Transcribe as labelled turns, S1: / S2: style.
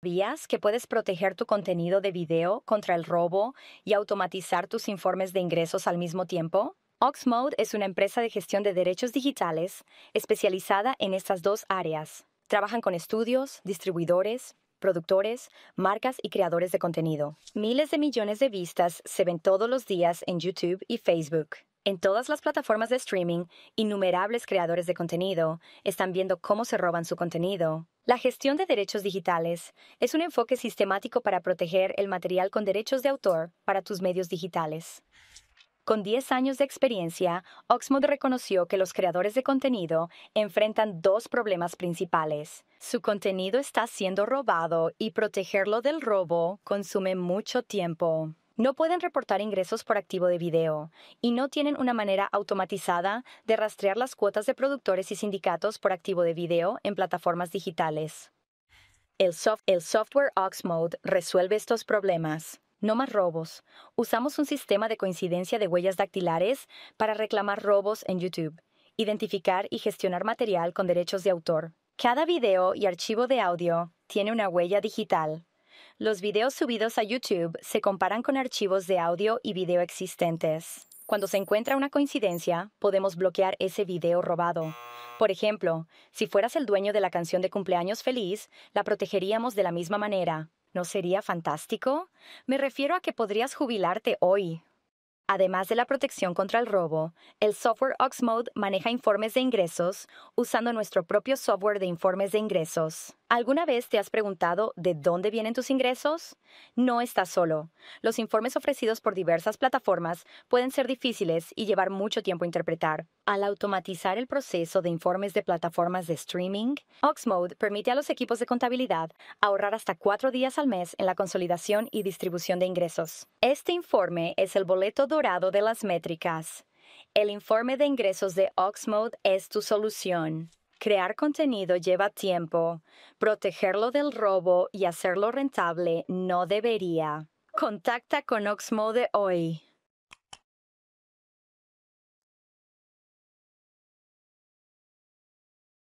S1: ¿Sabías que puedes proteger tu contenido de video contra el robo y automatizar tus informes de ingresos al mismo tiempo? Oxmode es una empresa de gestión de derechos digitales especializada en estas dos áreas. Trabajan con estudios, distribuidores, productores, marcas y creadores de contenido. Miles de millones de vistas se ven todos los días en YouTube y Facebook. En todas las plataformas de streaming, innumerables creadores de contenido están viendo cómo se roban su contenido la gestión de derechos digitales es un enfoque sistemático para proteger el material con derechos de autor para tus medios digitales. Con 10 años de experiencia, Oxmod reconoció que los creadores de contenido enfrentan dos problemas principales. Su contenido está siendo robado y protegerlo del robo consume mucho tiempo. No pueden reportar ingresos por activo de video y no tienen una manera automatizada de rastrear las cuotas de productores y sindicatos por activo de video en plataformas digitales. El, el software Oxmode resuelve estos problemas. No más robos. Usamos un sistema de coincidencia de huellas dactilares para reclamar robos en YouTube, identificar y gestionar material con derechos de autor. Cada video y archivo de audio tiene una huella digital. Los videos subidos a YouTube se comparan con archivos de audio y video existentes. Cuando se encuentra una coincidencia, podemos bloquear ese video robado. Por ejemplo, si fueras el dueño de la canción de cumpleaños feliz, la protegeríamos de la misma manera. ¿No sería fantástico? Me refiero a que podrías jubilarte hoy. Además de la protección contra el robo, el software Oxmode maneja informes de ingresos usando nuestro propio software de informes de ingresos. ¿Alguna vez te has preguntado de dónde vienen tus ingresos? No estás solo. Los informes ofrecidos por diversas plataformas pueden ser difíciles y llevar mucho tiempo a interpretar. Al automatizar el proceso de informes de plataformas de streaming, Oxmode permite a los equipos de contabilidad ahorrar hasta cuatro días al mes en la consolidación y distribución de ingresos. Este informe es el boleto dorado de las métricas. El informe de ingresos de Oxmode es tu solución. Crear contenido lleva tiempo. Protegerlo del robo y hacerlo rentable no debería. Contacta con Oxmode hoy.